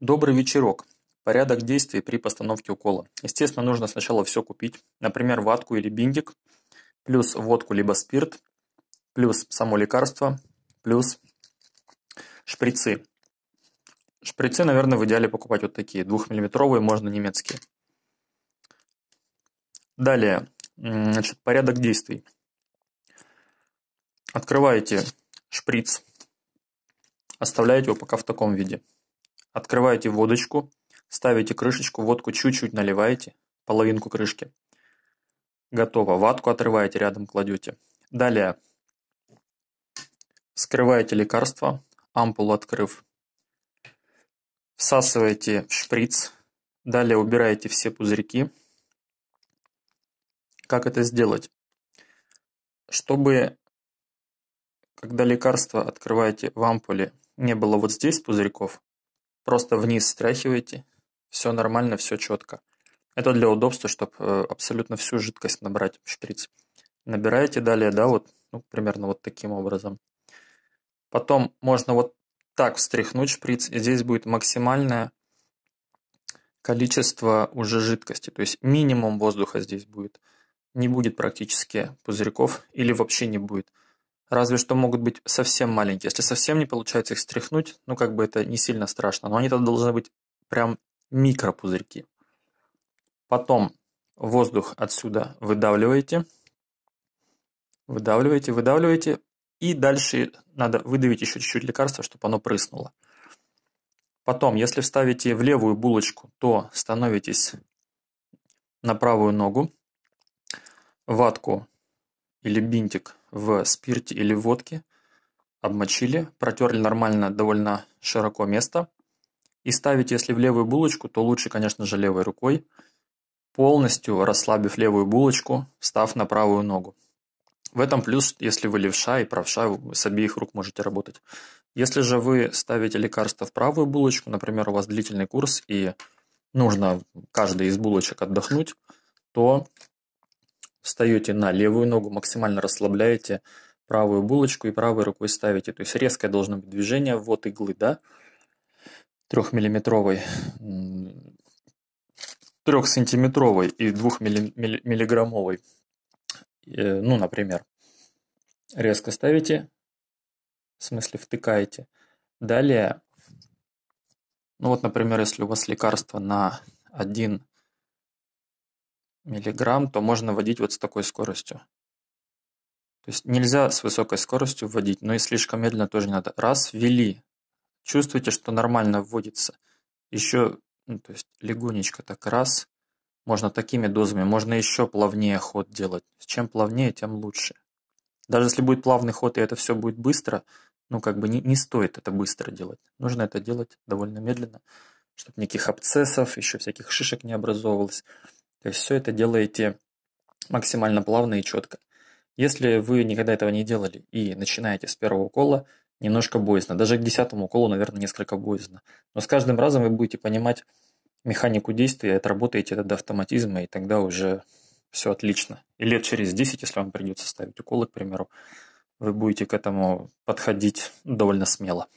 Добрый вечерок. Порядок действий при постановке укола. Естественно, нужно сначала все купить. Например, ватку или биндик, плюс водку либо спирт, плюс само лекарство, плюс шприцы. Шприцы, наверное, в идеале покупать вот такие, двухмиллиметровые, можно немецкие. Далее, значит, порядок действий. Открываете шприц, оставляете его пока в таком виде. Открываете водочку, ставите крышечку, водку чуть-чуть наливаете, половинку крышки. Готово. Ватку отрываете, рядом кладете. Далее. Скрываете лекарство, ампулу открыв. Всасываете в шприц. Далее убираете все пузырьки. Как это сделать? Чтобы, когда лекарство открываете в ампуле, не было вот здесь пузырьков, просто вниз стряхиваете, все нормально, все четко. Это для удобства, чтобы э, абсолютно всю жидкость набрать в шприц. Набираете далее, да, вот ну, примерно вот таким образом. Потом можно вот так встряхнуть шприц, и здесь будет максимальное количество уже жидкости, то есть минимум воздуха здесь будет. Не будет практически пузырьков или вообще не будет. Разве что могут быть совсем маленькие. Если совсем не получается их стряхнуть, ну как бы это не сильно страшно. Но они тогда должны быть прям микропузырьки. Потом воздух отсюда выдавливаете. Выдавливаете, выдавливаете. И дальше надо выдавить еще чуть-чуть лекарства, чтобы оно прыснуло. Потом, если вставите в левую булочку, то становитесь на правую ногу. Ватку или бинтик в спирте или водке, обмочили, протерли нормально довольно широко место. И ставить, если в левую булочку, то лучше, конечно же, левой рукой, полностью расслабив левую булочку, встав на правую ногу. В этом плюс, если вы левша и правша, вы с обеих рук можете работать. Если же вы ставите лекарство в правую булочку, например, у вас длительный курс и нужно каждой из булочек отдохнуть, то встаете на левую ногу, максимально расслабляете правую булочку и правой рукой ставите. То есть резкое должно быть движение вот иглы, да, трехмиллиметровой, трехсантиметровой и двухмиллиграммовой, э, ну, например. Резко ставите, в смысле втыкаете. Далее, ну вот, например, если у вас лекарство на один миллиграмм, то можно вводить вот с такой скоростью. То есть нельзя с высокой скоростью вводить, но и слишком медленно тоже не надо. Раз ввели, чувствуете, что нормально вводится. Еще, ну, то есть легонечко так раз, можно такими дозами, можно еще плавнее ход делать. Чем плавнее, тем лучше. Даже если будет плавный ход и это все будет быстро, ну как бы не, не стоит это быстро делать. Нужно это делать довольно медленно, чтобы никаких абцессов, еще всяких шишек не образовывалось и все это делаете максимально плавно и четко. Если вы никогда этого не делали и начинаете с первого укола, немножко боязно. Даже к десятому уколу, наверное, несколько боязно. Но с каждым разом вы будете понимать механику действия, отработаете это до автоматизма, и тогда уже все отлично. И лет через 10, если вам придется ставить уколы, к примеру, вы будете к этому подходить довольно смело.